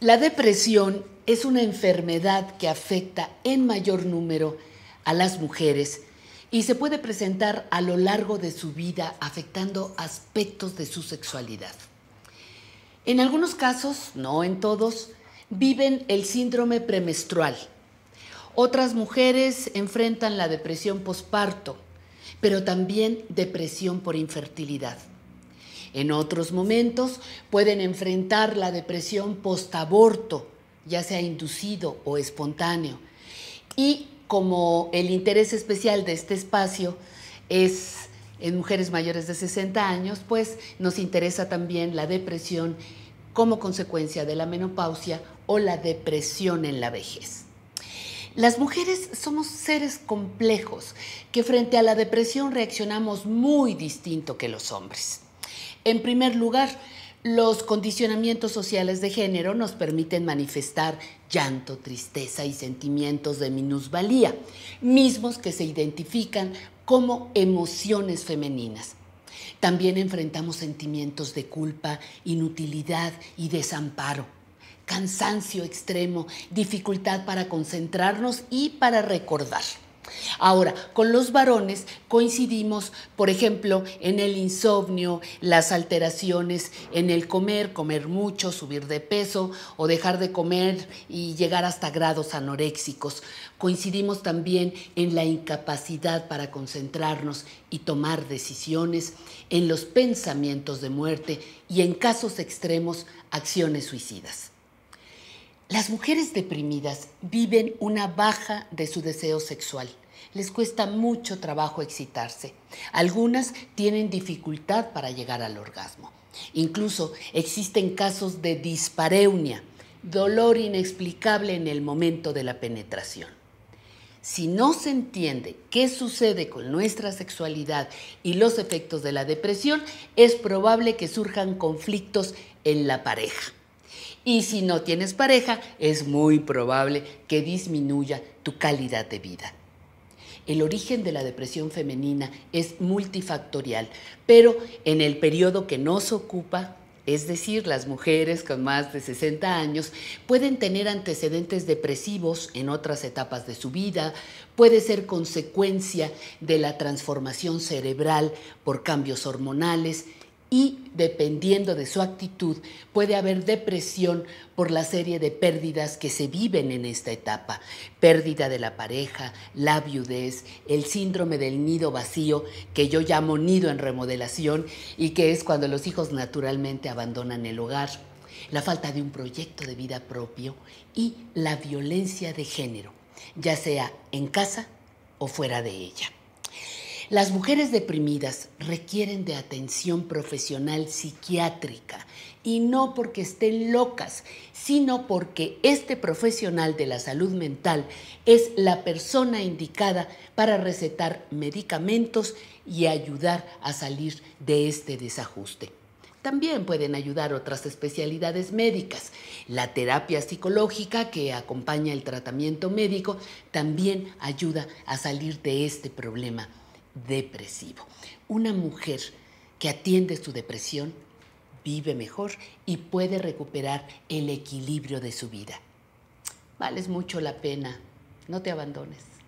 La depresión es una enfermedad que afecta en mayor número a las mujeres y se puede presentar a lo largo de su vida afectando aspectos de su sexualidad. En algunos casos, no en todos, viven el síndrome premenstrual. Otras mujeres enfrentan la depresión posparto, pero también depresión por infertilidad. En otros momentos pueden enfrentar la depresión postaborto, ya sea inducido o espontáneo. Y como el interés especial de este espacio es en mujeres mayores de 60 años, pues nos interesa también la depresión como consecuencia de la menopausia o la depresión en la vejez. Las mujeres somos seres complejos que frente a la depresión reaccionamos muy distinto que los hombres. En primer lugar, los condicionamientos sociales de género nos permiten manifestar llanto, tristeza y sentimientos de minusvalía, mismos que se identifican como emociones femeninas. También enfrentamos sentimientos de culpa, inutilidad y desamparo, cansancio extremo, dificultad para concentrarnos y para recordar. Ahora, con los varones coincidimos, por ejemplo, en el insomnio, las alteraciones en el comer, comer mucho, subir de peso o dejar de comer y llegar hasta grados anoréxicos. Coincidimos también en la incapacidad para concentrarnos y tomar decisiones, en los pensamientos de muerte y en casos extremos, acciones suicidas. Las mujeres deprimidas viven una baja de su deseo sexual. Les cuesta mucho trabajo excitarse. Algunas tienen dificultad para llegar al orgasmo. Incluso existen casos de dispareunia, dolor inexplicable en el momento de la penetración. Si no se entiende qué sucede con nuestra sexualidad y los efectos de la depresión, es probable que surjan conflictos en la pareja. Y si no tienes pareja, es muy probable que disminuya tu calidad de vida. El origen de la depresión femenina es multifactorial, pero en el periodo que nos ocupa, es decir, las mujeres con más de 60 años pueden tener antecedentes depresivos en otras etapas de su vida, puede ser consecuencia de la transformación cerebral por cambios hormonales y dependiendo de su actitud puede haber depresión por la serie de pérdidas que se viven en esta etapa. Pérdida de la pareja, la viudez, el síndrome del nido vacío, que yo llamo nido en remodelación y que es cuando los hijos naturalmente abandonan el hogar, la falta de un proyecto de vida propio y la violencia de género, ya sea en casa o fuera de ella. Las mujeres deprimidas requieren de atención profesional psiquiátrica y no porque estén locas, sino porque este profesional de la salud mental es la persona indicada para recetar medicamentos y ayudar a salir de este desajuste. También pueden ayudar otras especialidades médicas. La terapia psicológica que acompaña el tratamiento médico también ayuda a salir de este problema depresivo. Una mujer que atiende su depresión vive mejor y puede recuperar el equilibrio de su vida. Vales mucho la pena, no te abandones.